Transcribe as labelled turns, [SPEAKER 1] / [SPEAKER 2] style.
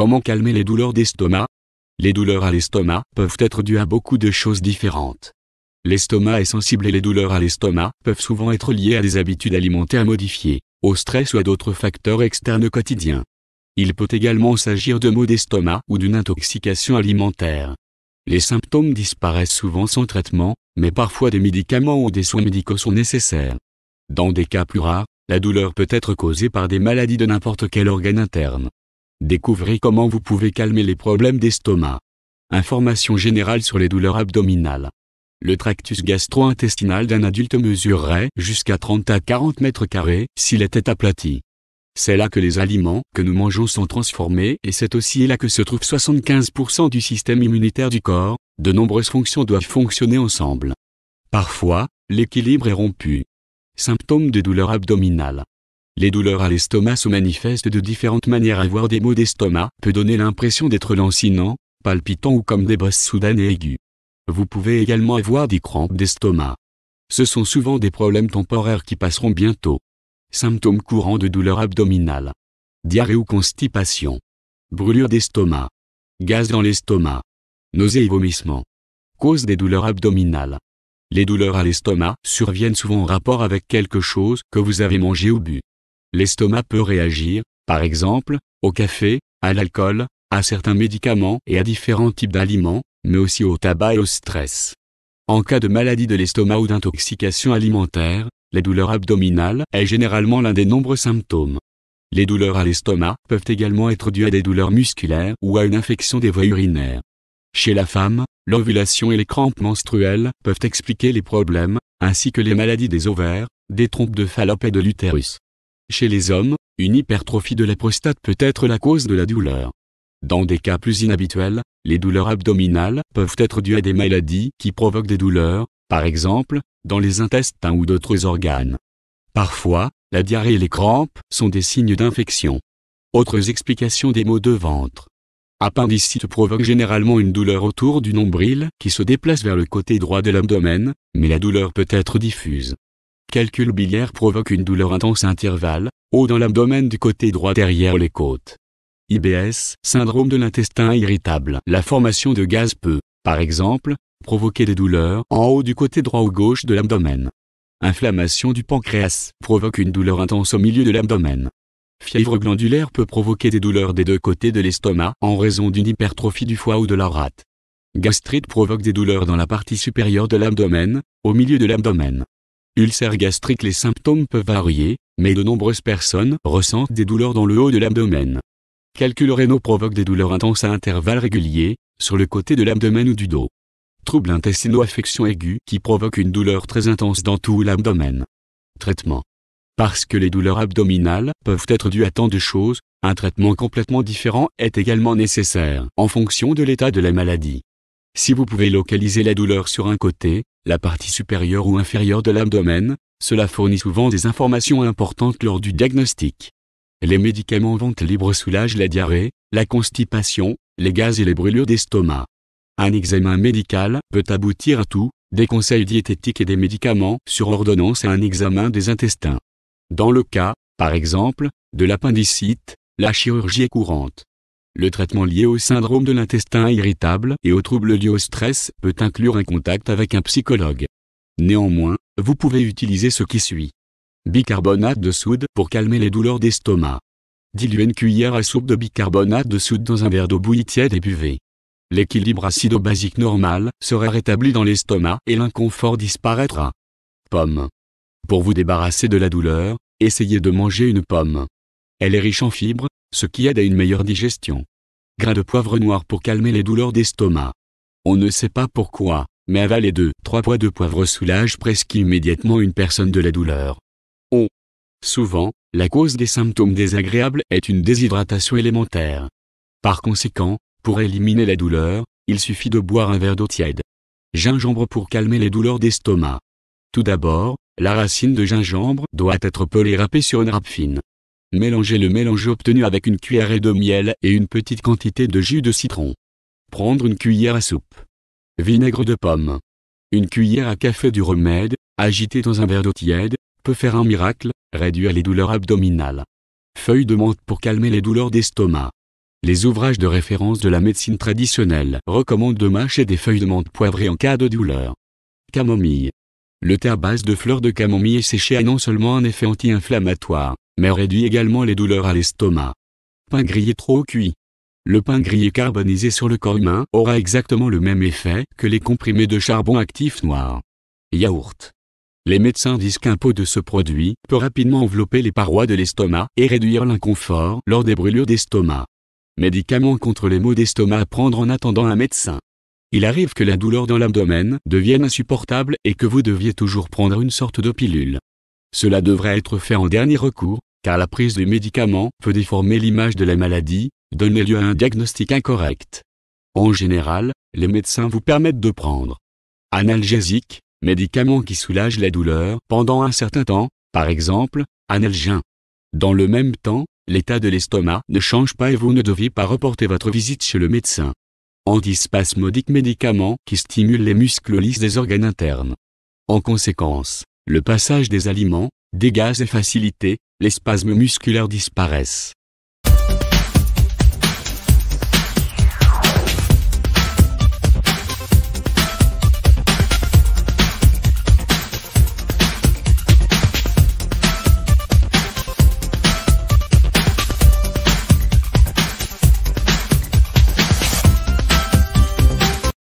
[SPEAKER 1] Comment calmer les douleurs d'estomac Les douleurs à l'estomac peuvent être dues à beaucoup de choses différentes. L'estomac est sensible et les douleurs à l'estomac peuvent souvent être liées à des habitudes alimentaires modifiées, au stress ou à d'autres facteurs externes quotidiens. Il peut également s'agir de maux d'estomac ou d'une intoxication alimentaire. Les symptômes disparaissent souvent sans traitement, mais parfois des médicaments ou des soins médicaux sont nécessaires. Dans des cas plus rares, la douleur peut être causée par des maladies de n'importe quel organe interne. Découvrez comment vous pouvez calmer les problèmes d'estomac. Information générale sur les douleurs abdominales. Le tractus gastro-intestinal d'un adulte mesurerait jusqu'à 30 à 40 mètres carrés s'il était aplati. C'est là que les aliments que nous mangeons sont transformés et c'est aussi là que se trouve 75% du système immunitaire du corps. De nombreuses fonctions doivent fonctionner ensemble. Parfois, l'équilibre est rompu. Symptômes de douleurs abdominales. Les douleurs à l'estomac se manifestent de différentes manières. Avoir des maux d'estomac peut donner l'impression d'être lancinant, palpitant ou comme des bosses soudaines et aiguës. Vous pouvez également avoir des crampes d'estomac. Ce sont souvent des problèmes temporaires qui passeront bientôt. Symptômes courants de douleurs abdominales. Diarrhée ou constipation. Brûlure d'estomac. Gaz dans l'estomac. Nausées et vomissements. Cause des douleurs abdominales. Les douleurs à l'estomac surviennent souvent en rapport avec quelque chose que vous avez mangé ou bu. L'estomac peut réagir, par exemple, au café, à l'alcool, à certains médicaments et à différents types d'aliments, mais aussi au tabac et au stress. En cas de maladie de l'estomac ou d'intoxication alimentaire, la douleur abdominale est généralement l'un des nombreux symptômes. Les douleurs à l'estomac peuvent également être dues à des douleurs musculaires ou à une infection des voies urinaires. Chez la femme, l'ovulation et les crampes menstruelles peuvent expliquer les problèmes, ainsi que les maladies des ovaires, des trompes de Fallope et de l'utérus. Chez les hommes, une hypertrophie de la prostate peut être la cause de la douleur. Dans des cas plus inhabituels, les douleurs abdominales peuvent être dues à des maladies qui provoquent des douleurs, par exemple, dans les intestins ou d'autres organes. Parfois, la diarrhée et les crampes sont des signes d'infection. Autres explications des maux de ventre. Appendicite provoque généralement une douleur autour du nombril qui se déplace vers le côté droit de l'abdomen, mais la douleur peut être diffuse. Calcul biliaire provoque une douleur intense intervalle, haut dans l'abdomen du côté droit derrière les côtes. IBS, syndrome de l'intestin irritable. La formation de gaz peut, par exemple, provoquer des douleurs en haut du côté droit ou gauche de l'abdomen. Inflammation du pancréas provoque une douleur intense au milieu de l'abdomen. Fièvre glandulaire peut provoquer des douleurs des deux côtés de l'estomac en raison d'une hypertrophie du foie ou de la rate. Gastrite provoque des douleurs dans la partie supérieure de l'abdomen, au milieu de l'abdomen. Ulcère gastrique Les symptômes peuvent varier, mais de nombreuses personnes ressentent des douleurs dans le haut de l'abdomen. Calculs rénaux provoquent des douleurs intenses à intervalles réguliers, sur le côté de l'abdomen ou du dos. Troubles intestinaux Affections aiguë qui provoque une douleur très intense dans tout l'abdomen. Traitement. Parce que les douleurs abdominales peuvent être dues à tant de choses, un traitement complètement différent est également nécessaire en fonction de l'état de la maladie. Si vous pouvez localiser la douleur sur un côté, la partie supérieure ou inférieure de l'abdomen, cela fournit souvent des informations importantes lors du diagnostic. Les médicaments vente libre soulagent la diarrhée, la constipation, les gaz et les brûlures d'estomac. Un examen médical peut aboutir à tout, des conseils diététiques et des médicaments sur ordonnance à un examen des intestins. Dans le cas, par exemple, de l'appendicite, la chirurgie est courante. Le traitement lié au syndrome de l'intestin irritable et aux troubles liés au stress peut inclure un contact avec un psychologue. Néanmoins, vous pouvez utiliser ce qui suit. Bicarbonate de soude pour calmer les douleurs d'estomac. Diluez une cuillère à soupe de bicarbonate de soude dans un verre d'eau bouillie tiède et buvez. L'équilibre acido-basique normal sera rétabli dans l'estomac et l'inconfort disparaîtra. Pomme. Pour vous débarrasser de la douleur, essayez de manger une pomme. Elle est riche en fibres, ce qui aide à une meilleure digestion. Grains de poivre noir pour calmer les douleurs d'estomac. On ne sait pas pourquoi, mais avaler deux, trois poids de poivre soulage presque immédiatement une personne de la douleur. On. Souvent, la cause des symptômes désagréables est une déshydratation élémentaire. Par conséquent, pour éliminer la douleur, il suffit de boire un verre d'eau tiède. Gingembre pour calmer les douleurs d'estomac. Tout d'abord, la racine de gingembre doit être pelée et râpée sur une râpe fine. Mélangez le mélange obtenu avec une cuillerée de miel et une petite quantité de jus de citron. Prendre une cuillère à soupe. Vinaigre de pomme. Une cuillère à café du remède, agité dans un verre d'eau tiède, peut faire un miracle, réduire les douleurs abdominales. Feuilles de menthe pour calmer les douleurs d'estomac. Les ouvrages de référence de la médecine traditionnelle recommandent de mâcher des feuilles de menthe poivrées en cas de douleur. Camomille. Le thé à base de fleurs de camomille séchées a non seulement un effet anti-inflammatoire, mais réduit également les douleurs à l'estomac. Pain grillé trop cuit. Le pain grillé carbonisé sur le corps humain aura exactement le même effet que les comprimés de charbon actif noir. Yaourt. Les médecins disent qu'un pot de ce produit peut rapidement envelopper les parois de l'estomac et réduire l'inconfort lors des brûlures d'estomac. Médicaments contre les maux d'estomac à prendre en attendant un médecin. Il arrive que la douleur dans l'abdomen devienne insupportable et que vous deviez toujours prendre une sorte de pilule. Cela devrait être fait en dernier recours, car la prise du médicament peut déformer l'image de la maladie, donner lieu à un diagnostic incorrect. En général, les médecins vous permettent de prendre analgésiques, médicaments qui soulagent la douleur pendant un certain temps, par exemple, analgien. Dans le même temps, l'état de l'estomac ne change pas et vous ne devez pas reporter votre visite chez le médecin. Antispasmodiques médicaments qui stimulent les muscles lisses des organes internes. En conséquence, le passage des aliments, des gaz est facilité, les spasmes musculaires disparaissent.